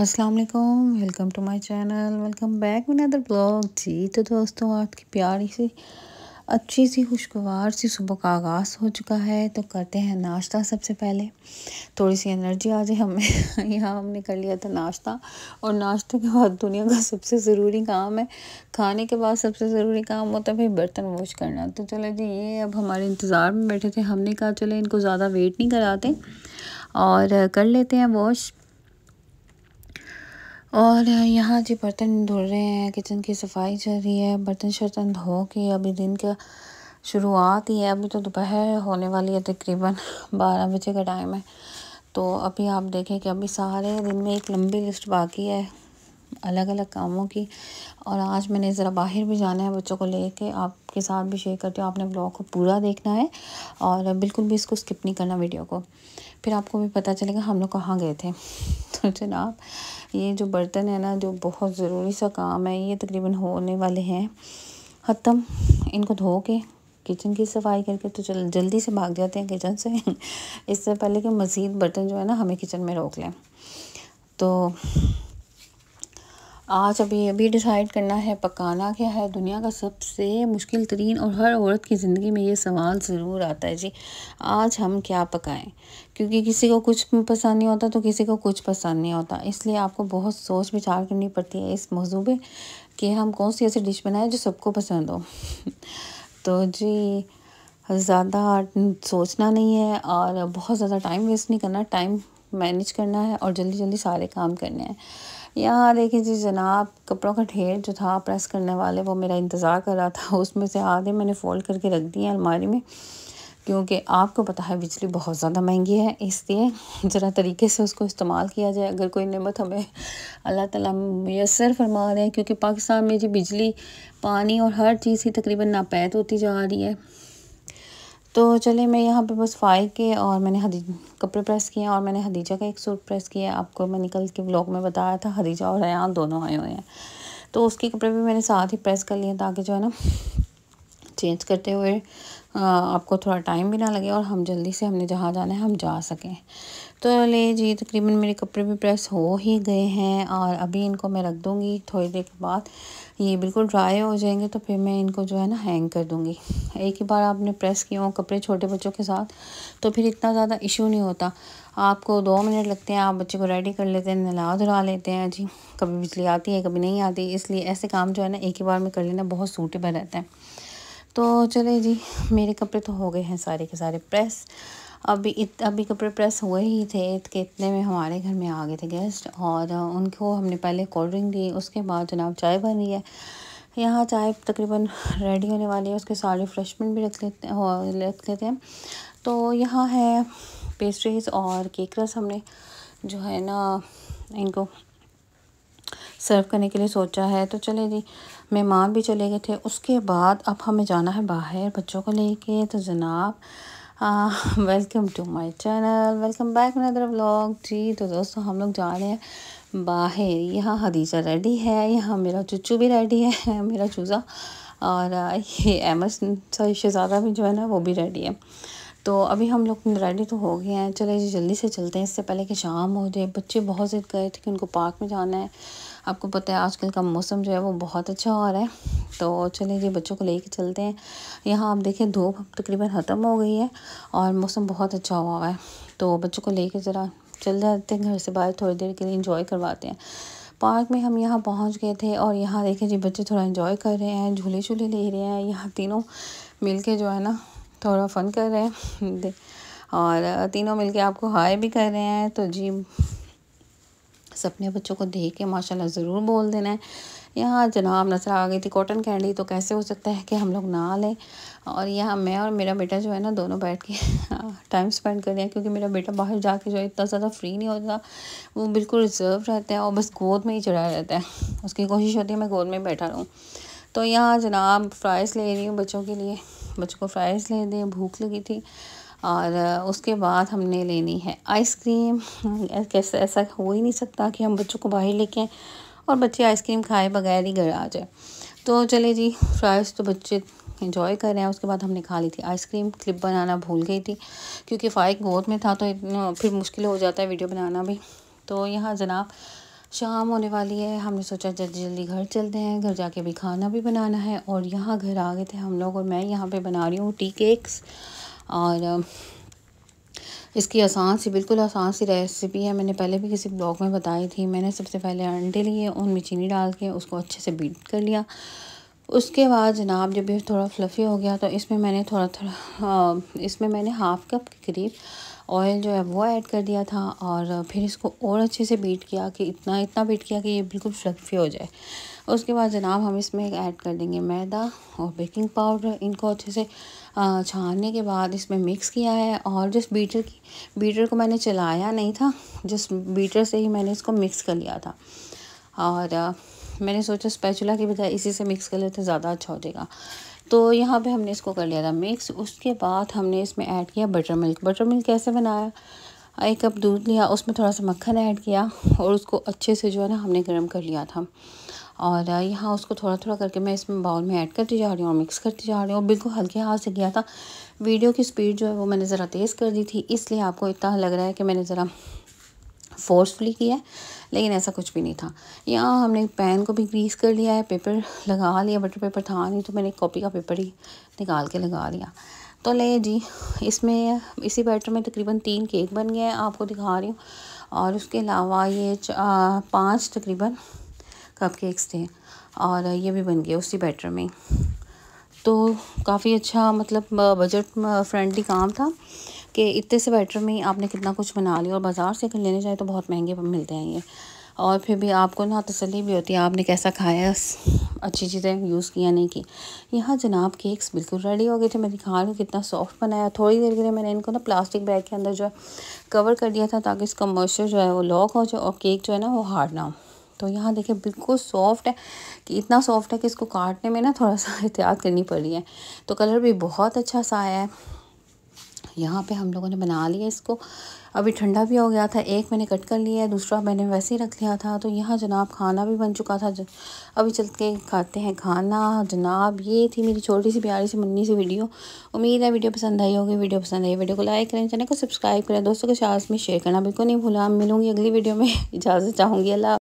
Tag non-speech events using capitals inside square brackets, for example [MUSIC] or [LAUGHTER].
अस्सलाम वालेकुम welcome to my channel welcome back win other blog जी तो दोस्तों आपकी प्यारी सी अच्छी सी खुशगवार सी सुबह का आगाज़ हो चुका है तो करते हैं नाश्ता सबसे पहले थोड़ी सी एनर्जी आ जाए हमें यहाँ हमने कर लिया था नाश्ता और नाश्ते के बाद दुनिया का सबसे ज़रूरी काम है खाने के बाद सबसे ज़रूरी काम होता है भाई बर्तन वॉश करना तो चलो जी ये अब हमारे इंतज़ार में बैठे थे हमने कहा चले इनको ज़्यादा वेट नहीं कराते और कर लेते हैं वॉश और यहाँ जी बर्तन धुल रहे हैं किचन की सफाई चल रही है बर्तन शर्तन धो के अभी दिन का शुरुआत ही है अभी तो दोपहर होने वाली है तकरीबन बारह बजे का टाइम है तो अभी आप देखें कि अभी सारे दिन में एक लंबी लिस्ट बाकी है अलग अलग कामों की और आज मैंने ज़रा बाहर भी जाना है बच्चों को लेके आपके साथ भी शेयर करती हूँ आपने ब्लॉग को पूरा देखना है और बिल्कुल भी इसको स्किप नहीं करना वीडियो को फिर आपको भी पता चलेगा हम लोग कहाँ गए थे [LAUGHS] तो जनाब ये जो बर्तन है ना जो बहुत ज़रूरी सा काम है ये तकरीबन होने वाले हैं ख़त्म इनको धो के किचन की सफाई करके तो चल जल्दी से भाग जाते हैं किचन से [LAUGHS] इससे पहले कि मज़ीद बर्तन जो है ना हमें किचन में रोक लें तो आज अभी अभी डिसाइड करना है पकाना क्या है दुनिया का सबसे मुश्किल तरीन और हर औरत की ज़िंदगी में ये सवाल ज़रूर आता है जी आज हम क्या पकाएं क्योंकि किसी को कुछ पसंद नहीं होता तो किसी को कुछ पसंद नहीं होता इसलिए आपको बहुत सोच विचार करनी पड़ती है इस मौजू पर कि हम कौन सी ऐसी डिश बनाएं जो सबको पसंद हो [LAUGHS] तो जी ज़्यादा सोचना नहीं है और बहुत ज़्यादा टाइम वेस्ट नहीं करना टाइम मैनेज करना है और जल्दी जल्दी सारे काम करने हैं यहाँ देखिए जी जनाब कपड़ों का ढेर जो था प्रेस करने वाले वो मेरा इंतज़ार कर रहा था [LAUGHS] उसमें से आधे मैंने फ़ोल्ड करके रख दिए अलमारी में क्योंकि आपको पता है बिजली बहुत ज़्यादा महंगी है इसलिए [LAUGHS] ज़रा तरीके से उसको इस्तेमाल किया जाए अगर कोई नमत हमें [LAUGHS] अल्लाह ताला मैसर फरमा दें क्योंकि पाकिस्तान में जी बिजली पानी और हर चीज़ ही तकरीबन नापैद होती जा रही है तो चलिए मैं यहाँ पे बस फाइ के और मैंने हदी कपड़े प्रेस किए और मैंने हदीजा का एक सूट प्रेस किया आपको मैंने कल के ब्लॉग में बताया था हदीजा और रयान दोनों आए हुए हैं तो उसके कपड़े भी मैंने साथ ही प्रेस कर लिए ताकि जो है ना चेंज करते हुए आपको थोड़ा टाइम भी ना लगे और हम जल्दी से हमने जहाँ जाना है हम जा सकें तो ले जी तकरीबन मेरे कपड़े भी प्रेस हो ही गए हैं और अभी इनको मैं रख दूँगी थोड़ी देर के बाद ये बिल्कुल ड्राई हो जाएंगे तो फिर मैं इनको जो है ना हैंग कर दूँगी एक ही बार आपने प्रेस किया हो कपड़े छोटे बच्चों के साथ तो फिर इतना ज़्यादा इशू नहीं होता आपको दो मिनट लगते हैं आप बच्चे को रेडी कर लेते हैं नला धुला लेते हैं जी कभी बिजली आती है कभी नहीं आती इसलिए ऐसे काम जो है ना एक ही बार में कर लेना बहुत सूटेबल रहता है तो चले जी मेरे कपड़े तो हो गए हैं सारे के सारे प्रेस अभी इत अभी कपड़े प्रेस हुए ही थे कि इतने में हमारे घर में आ गए थे गेस्ट और उनको हमने पहले कोल्ड ड्रिंक दी उसके बाद जनाब चाय बनी है यहाँ चाय तकरीबन रेडी होने वाली है उसके साथ रिफ्रेशमेंट भी रख लेते हैं रख लेते हैं तो यहाँ है पेस्ट्रीज और केक रस हमने जो है ना इनको सर्व करने के लिए सोचा है तो चले जी मेहमान भी चले गए थे उसके बाद अब हमें जाना है बाहर बच्चों को लेके तो जनाब welcome to my channel welcome back another vlog जी तो दोस्तों हम लोग जा रहे हैं बाहर यहाँ हदीजा रेडी है यहाँ मेरा चुच्चू भी रेडी है [LAUGHS] मेरा चूज़ा और ये एस शहज़ादा भी जो है ना वो भी रेडी है तो अभी हम लोग रेडी तो हो गए हैं चले जी जल्दी से चलते हैं इससे पहले कि शाम हो जाए बच्चे बहुत ज़िद गए थे कि उनको पार्क में जाना है आपको पता है आजकल का मौसम जो है वो बहुत अच्छा हो रहा है तो चले जी बच्चों को लेके चलते हैं यहाँ आप देखें धूप तकरीबन ख़त्म हो गई है और मौसम बहुत अच्छा हुआ है तो बच्चों को ले ज़रा चल जाते हैं घर से बाहर थोड़ी देर के लिए इंजॉय करवाते हैं पार्क में हम यहाँ पहुँच गए थे और यहाँ देखें जी बच्चे थोड़ा इन्जॉय कर रहे हैं झूले झूले ले रहे हैं यहाँ तीनों मिल के जो है ना थोड़ा फ़न कर रहे हैं [LAUGHS] और तीनों मिलके आपको हाय भी कर रहे हैं तो जी सपने बच्चों को देख के माशाल्लाह ज़रूर बोल देना है यहाँ जनाब नजर आ गई थी कॉटन कैंडी तो कैसे हो सकता है कि हम लोग ना लें और यहाँ मैं और मेरा बेटा जो है ना दोनों बैठ के टाइम [LAUGHS] स्पेंड कर रहे हैं क्योंकि मेरा बेटा बाहर जाके जो है इतना ज़्यादा फ्री नहीं होता वो बिल्कुल रिजर्व रहता है और बस गोद में ही चढ़ा रहता है उसकी कोशिश होती है मैं गोद में बैठा रहूँ तो यहाँ जनाब फ्राइज़ ले रही हूँ बच्चों के लिए बच्चों को फ्राइज़ ले दें भूख लगी थी और उसके बाद हमने लेनी है आइसक्रीम कैसे ऐसा हो ही नहीं सकता कि हम बच्चों को बाहर लेके आएँ और बच्चे आइसक्रीम खाए बगैर ही घर आ जाए तो चले जी फ्राइज़ तो बच्चे इंजॉय कर रहे हैं उसके बाद हमने खा ली थी आइसक्रीम क्लिप बनाना भूल गई थी क्योंकि फ़ाइक गोद में था तो फिर मुश्किल हो जाता है वीडियो बनाना भी तो यहाँ जनाब शाम होने वाली है हमने सोचा जल्दी जल्दी घर चलते हैं घर जाके भी खाना भी बनाना है और यहाँ घर आ गए थे हम लोग और मैं यहाँ पे बना रही हूँ टी केक्स और इसकी आसान सी बिल्कुल आसान सी रेसिपी है मैंने पहले भी किसी ब्लॉग में बताई थी मैंने सबसे पहले अंडे लिए उनमें चीनी डाल के उसको अच्छे से बीट कर लिया उसके बाद जनाब जब ये थोड़ा फ्लफ़ी हो गया तो इसमें मैंने थोड़ा थोड़ा इसमें मैंने हाफ़ कप के करीब ऑयल जो है वो ऐड कर दिया था और फिर इसको और अच्छे से बीट किया कि इतना इतना बीट किया कि ये बिल्कुल फ्लफ़ी हो जाए उसके बाद जनाब हम इसमें ऐड कर देंगे मैदा और बेकिंग पाउडर इनको अच्छे से छानने के बाद इसमें मिक्स किया है और जिस बीटर की बीटर को मैंने चलाया नहीं था जिस बीटर से ही मैंने इसको मिक्स कर लिया था और मैंने सोचा स्पैचुला के बजाय इसी से मिक्स कर लेते ज़्यादा अच्छा हो जाएगा तो यहाँ पे हमने इसको कर लिया था मिक्स उसके बाद हमने इसमें ऐड किया बटर मिल्क बटर मिल्क कैसे बनाया एक कप दूध लिया उसमें थोड़ा सा मक्खन ऐड किया और उसको अच्छे से जो है ना हमने गर्म कर लिया था और यहाँ उसको थोड़ा थोड़ा करके मैं इसमें बाउल में ऐड करती जा रही हूँ और मिक्स करती जा रही हूँ बिल्कुल हल्के हाथ से किया था वीडियो की स्पीड जो है वो मैंने ज़रा तेज़ कर दी थी इसलिए आपको इतना लग रहा है कि मैंने ज़रा फोर्सफुली किया है लेकिन ऐसा कुछ भी नहीं था यहाँ हमने पेन को भी ग्रीस कर लिया है पेपर लगा लिया बटर पेपर था नहीं तो मैंने कॉपी का पेपर ही निकाल के लगा लिया तो ले जी इसमें इसी बैटर में तकरीबन तीन केक बन गए हैं आपको दिखा रही हूँ और उसके अलावा ये पाँच तकरीबन कप केक्स थे और ये भी बन गया उसी बैटर में तो काफ़ी अच्छा मतलब बजट फ्रेंडली काम था कि इतने से में आपने कितना कुछ बना लिया और बाज़ार से अगर लेने जाए तो बहुत महंगे मिलते हैं ये और फिर भी आपको ना तसली भी होती है आपने कैसा खाया अच्छी चीज़ें यूज़ किया नहीं की यहाँ जनाब केक्स बिल्कुल रेडी हो गए थे मैं दिखा रही हूँ कितना सॉफ्ट बनाया थोड़ी देर के लिए मैंने इनको ना प्लास्टिक बैग के अंदर जो है कवर कर दिया था ताकि इसका मॉइस्चर जो है वो लॉक हो जाए और केक जो है ना वो हार्ड ना हो तो यहाँ देखिए बिल्कुल सॉफ्ट है कि इतना सॉफ्ट है कि इसको काटने में ना थोड़ा सा [LAUGHS] एहतियात करनी पड़ रही है तो कलर भी बहुत अच्छा सा आया है यहाँ पे हम लोगों ने बना लिया इसको अभी ठंडा भी हो गया था एक मैंने कट कर लिया है दूसरा मैंने वैसे ही रख लिया था तो यहाँ जनाब खाना भी बन चुका था अभी चल के खाते हैं खाना जनाब ये थी मेरी छोटी सी प्यारी सी मुन्नी सी वीडियो उम्मीद है वीडियो पसंद आई होगी वीडियो पसंद आई वीडियो को लाइक करें चैनल को सब्सक्राइब करें दोस्तों के साथ में शेयर करना बिल्कुल नहीं भूला मिलूँगी अगली वीडियो में [LAUGHS] इजाज़त चाहूँगी अल्लाह